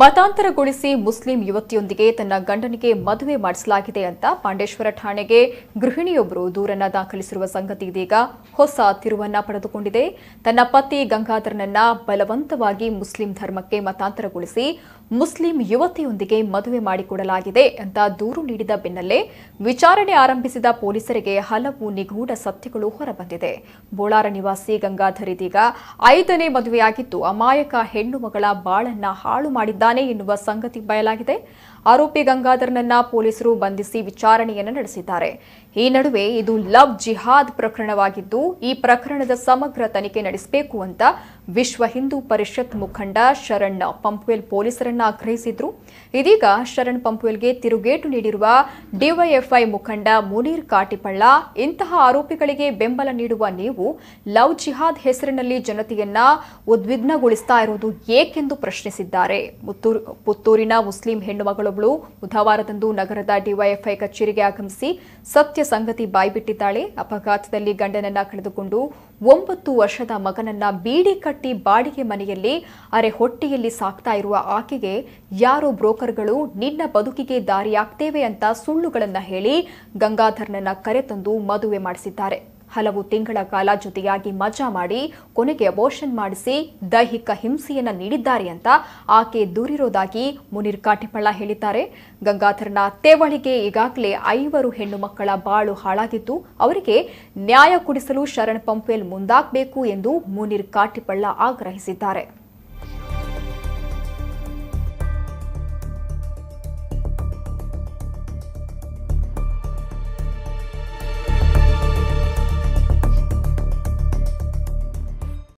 ಮತಾಂತರಗೊಳಿಸಿ Muslim ಯುವತಿಯೊಂದಿಗೆ ತನ್ನ ಗಂಡನಿಗೆ ಮದುವೆ ಮಾಡಿಸಲಾಗಿದೆ ಅಂತ ಪಾಂಡೇಶ್ವರ ಠಾಣೆಗೆ ಗೃಹಿಣಿಯೊಬ್ಬರು ದೂರನ್ನ ದಾಖಲಿಸಿರುವ ಸಂಗತಿ ಇದೀಗ ಹೊಸ ತಿರುವನ್ನ ಪಡೆದುಕೊಂಡಿದೆ ತನ್ನ ಪತಿ ಗಂಗಾಧರನನ್ನ ಬಲವಂತವಾಗಿ ಮುಸ್ಲಿಂ ಧರ್ಮಕ್ಕೆ ಮತಾಂತರಗೊಳಿಸಿ ಮುಸ್ಲಿಂ ಯುವತಿಯೊಂದಿಗೆ ಮದುವೆ ಮಾಡಿಕೊಡಲಾಗಿದೆ ಅಂತ ದೂರು ನೀಡಿದ ಬೆನ್ನಲ್ಲೇ ವಿಚಾರಣೆ ಆರಂಭಿಸಿದ ಪೊಲೀಸರಿಗೆ ಹಲವು ನಿಗೂಢ ಸತ್ಯಗಳು ಹೊರಬಂದಿದೆ ಬೋಳಾರ ನಿವಾಸಿ ಗಂಗಾಧರ್ ಇದೀಗ ಐದನೇ ಮದುವೆಯಾಗಿದ್ದು ಅಮಾಯಕ ಹೆಣ್ಣು ಮಗಳ ಬಾಳನ್ನ ಹಾಳು ಮಾಡಿದ ಮಾಡಿದ್ದಾನೆ ಎನ್ನುವ ಸಂಗತಿ ಬಯಲಾಗಿದೆ ಆರೋಪಿ ಗಂಗಾಧರ್ನನ್ನ ಪೊಲೀಸರು ಬಂಧಿಸಿ ವಿಚಾರಣೆಯನ್ನು ನಡೆಸಿದ್ದಾರೆ ಈ ನಡುವೆ ಇದು ಲವ್ ಜಿಹಾದ್ ಪ್ರಕರಣವಾಗಿದ್ದು ಈ ಪ್ರಕರಣದ ಸಮಗ್ರ ತನಿಖೆ ನಡೆಸಬೇಕು ಅಂತ ವಿಶ್ವ ಹಿಂದೂ ಪರಿಷತ್ ಮುಖಂಡ ಶರಣ್ ಪಂಪ್ವೆಲ್ ಪೊಲೀಸರನ್ನ ಆಗ್ರಹಿಸಿದ್ರು ಇದೀಗ ಶರಣ್ ಪಂಪ್ವೆಲ್ಗೆ ತಿರುಗೇಟು ನೀಡಿರುವ ಡಿವೈಎಫ್ಐ ಮುಖಂಡ ಮುನೀರ್ ಕಾಟಿಪಳ್ಳ ಇಂತಹ ಆರೋಪಿಗಳಿಗೆ ಬೆಂಬಲ ನೀಡುವ ನೀವು ಲವ್ ಜಿಹಾದ್ ಹೆಸರಿನಲ್ಲಿ ಜನತೆಯನ್ನ ಉದ್ವಿಗ್ನಗೊಳಿಸ್ತಾ ಇರುವುದು ಏಕೆಂದು ಪ್ರಶ್ನಿಸಿದ್ದಾರೆ ಪುತ್ತೂರಿನ ಮುಸ್ಲಿಂ ಹೆಣ್ಣುಮಗಳೊಬ್ಬಳು ಬುಧವಾರದಂದು ನಗರದ ಡಿವೈಎಫ್ಐ ಕಚೇರಿಗೆ ಆಗಮಿಸಿ ಸತ್ಯ ಸಂಗತಿ ಬಾಯ್ಬಿಟ್ಟಿದ್ದಾಳೆ ಅಪಘಾತದಲ್ಲಿ ಗಂಡನನ್ನ ಕಳೆದುಕೊಂಡು ಒಂಬತ್ತು ವರ್ಷದ ಮಗನನ್ನ ಬೀಡಿ ಕಟ್ಟಿ ಬಾಡಿಗೆ ಮನೆಯಲ್ಲಿ ಅರೆ ಹೊಟ್ಟೆಯಲ್ಲಿ ಸಾಕ್ತಾ ಇರುವ ಆಕೆಗೆ ಯಾರೋ ಬ್ರೋಕರ್ಗಳು ನಿನ್ನ ಬದುಕಿಗೆ ದಾರಿಯಾಗ್ತೇವೆ ಅಂತ ಸುಳ್ಳುಗಳನ್ನು ಹೇಳಿ ಗಂಗಾಧರ್ನನ್ನ ಕರೆತಂದು ಮದುವೆ ಮಾಡಿಸಿದ್ದಾರೆ ಹಲವು ತಿಂಗಳ ಕಾಲ ಜೊತೆಯಾಗಿ ಮಜಾ ಮಾಡಿ ಕೊನೆಗೆ ಅಬೋಷನ್ ಮಾಡಿಸಿ ದೈಹಿಕ ಹಿಂಸೆಯನ್ನು ನೀಡಿದ್ದಾರೆ ಅಂತ ಆಕೆ ದೂರಿರೋದಾಗಿ ಮುನಿರ್ ಕಾಟಿಪಳ್ಳ ಹೇಳಿದ್ದಾರೆ ಗಂಗಾಧರನ ತೇವಳಿಗೆ ಈಗಾಗಲೇ ಐವರು ಹೆಣ್ಣು ಮಕ್ಕಳ ಬಾಳು ಹಾಳಾಗಿದ್ದು ಅವರಿಗೆ ನ್ಯಾಯ ಕೊಡಿಸಲು ಶರಣ್ ಪಂಪೇಲ್ ಮುಂದಾಗಬೇಕು ಎಂದು ಮುನಿರ್ ಕಾಟಿಪಳ್ಳ ಆಗ್ರಹಿಸಿದ್ದಾರೆ